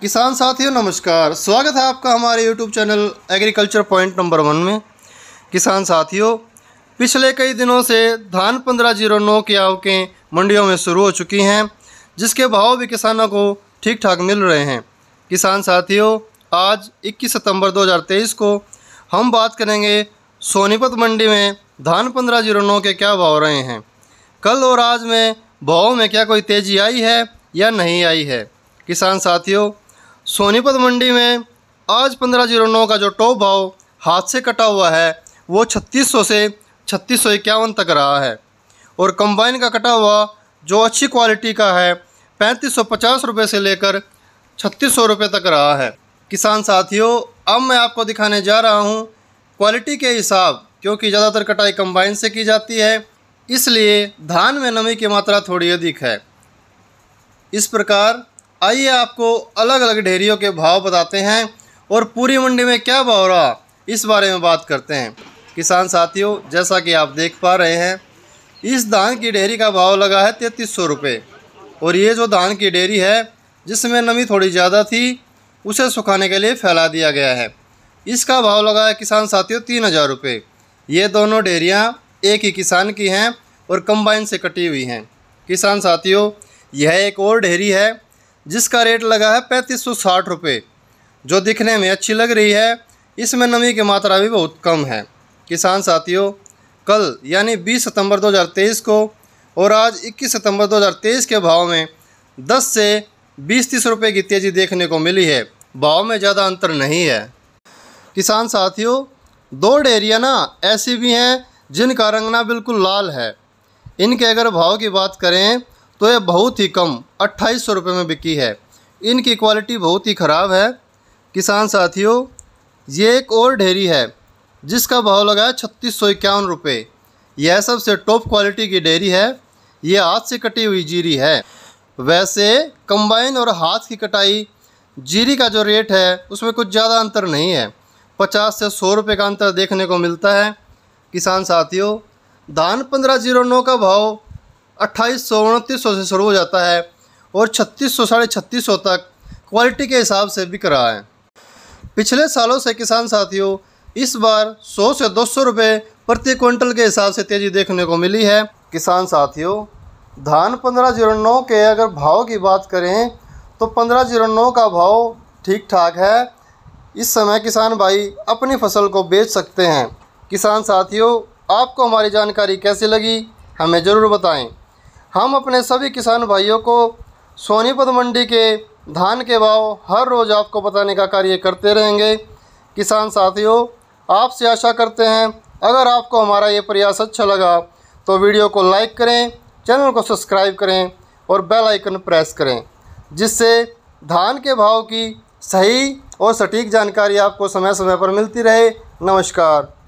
किसान साथियों नमस्कार स्वागत है आपका हमारे YouTube channel agriculture point number one में किसान साथियों पिछले कई दिनों से धान पंद्रह जीरो नौ की आवकें मंडियों में शुरू हो चुकी हैं जिसके भाव भी किसानों को ठीक ठाक मिल रहे हैं किसान साथियों आज 21 सितंबर 2023 को हम बात करेंगे सोनीपत मंडी में धान पंद्रह जीरो नौ के क्या भाव रहे हैं कल और आज में भाव में क्या कोई तेज़ी आई है या नहीं आई है किसान साथियों सोनीपत मंडी में आज पंद्रह जीरो नौ का जो टॉप भाव हाथ से कटा हुआ है वो छत्तीस सौ से छत्तीस सौ इक्यावन तक रहा है और कंबाइन का कटा हुआ जो अच्छी क्वालिटी का है पैंतीस सौ पचास रुपये से लेकर छत्तीस सौ रुपये तक रहा है किसान साथियों अब मैं आपको दिखाने जा रहा हूँ क्वालिटी के हिसाब क्योंकि ज़्यादातर कटाई कंबाइन से की जाती है इसलिए धान में नमी की मात्रा थोड़ी अधिक है इस प्रकार आइए आपको अलग अलग डेयरियों के भाव बताते हैं और पूरी मंडी में क्या भाव रहा इस बारे में बात करते हैं किसान साथियों जैसा कि आप देख पा रहे हैं इस धान की डेयरी का भाव लगा है तैंतीस सौ रुपये और ये जो धान की डेयरी है जिसमें नमी थोड़ी ज़्यादा थी उसे सुखाने के लिए फैला दिया गया है इसका भाव लगा है किसान साथियों तीन हज़ार रुपये ये दोनों डेयरियाँ एक ही किसान की हैं और कंबाइन से कटी हुई हैं किसान साथियों यह एक और डेयरी है जिसका रेट लगा है पैंतीस सौ साठ रुपये जो दिखने में अच्छी लग रही है इसमें नमी की मात्रा भी बहुत कम है किसान साथियों कल यानी 20 सितंबर 2023 को और आज 21 सितंबर 2023 के भाव में 10 से 20 तीस रुपये की तेज़ी देखने को मिली है भाव में ज़्यादा अंतर नहीं है किसान साथियों दो डेरिया ना ऐसी भी हैं जिनका रंगना बिल्कुल लाल है इनके अगर भाव की बात करें तो यह बहुत ही कम अट्ठाईस सौ रुपये में बिकी है इनकी क्वालिटी बहुत ही ख़राब है किसान साथियों ये एक और ढेरी है जिसका भाव लगा छत्तीस सौ इक्यावन रुपये यह सबसे टॉप क्वालिटी की डेयरी है ये हाथ से कटी हुई जीरी है वैसे कंबाइन और हाथ की कटाई जीरी का जो रेट है उसमें कुछ ज़्यादा अंतर नहीं है पचास से सौ रुपये का अंतर देखने को मिलता है किसान साथियों धान पंद्रह जीरो नौ का भाव अट्ठाईस सौ उनतीस सौ से शुरू हो जाता है और छत्तीस सौ साढ़े छत्तीस सौ तक क्वालिटी के हिसाब से बिक रहा है पिछले सालों से किसान साथियों इस बार सौ से दो सौ रुपये प्रति क्विंटल के हिसाब से तेज़ी देखने को मिली है किसान साथियों धान पंद्रह जीरो नौ के अगर भाव की बात करें तो पंद्रह जीरो नौ का भाव ठीक ठाक है इस समय किसान भाई अपनी फसल को बेच सकते हैं किसान साथियों आपको हमारी जानकारी कैसी लगी हमें ज़रूर बताएं हम अपने सभी किसान भाइयों को सोनीपत मंडी के धान के भाव हर रोज़ आपको बताने का कार्य करते रहेंगे किसान साथियों आपसे आशा करते हैं अगर आपको हमारा ये प्रयास अच्छा लगा तो वीडियो को लाइक करें चैनल को सब्सक्राइब करें और बेल आइकन प्रेस करें जिससे धान के भाव की सही और सटीक जानकारी आपको समय समय पर मिलती रहे नमस्कार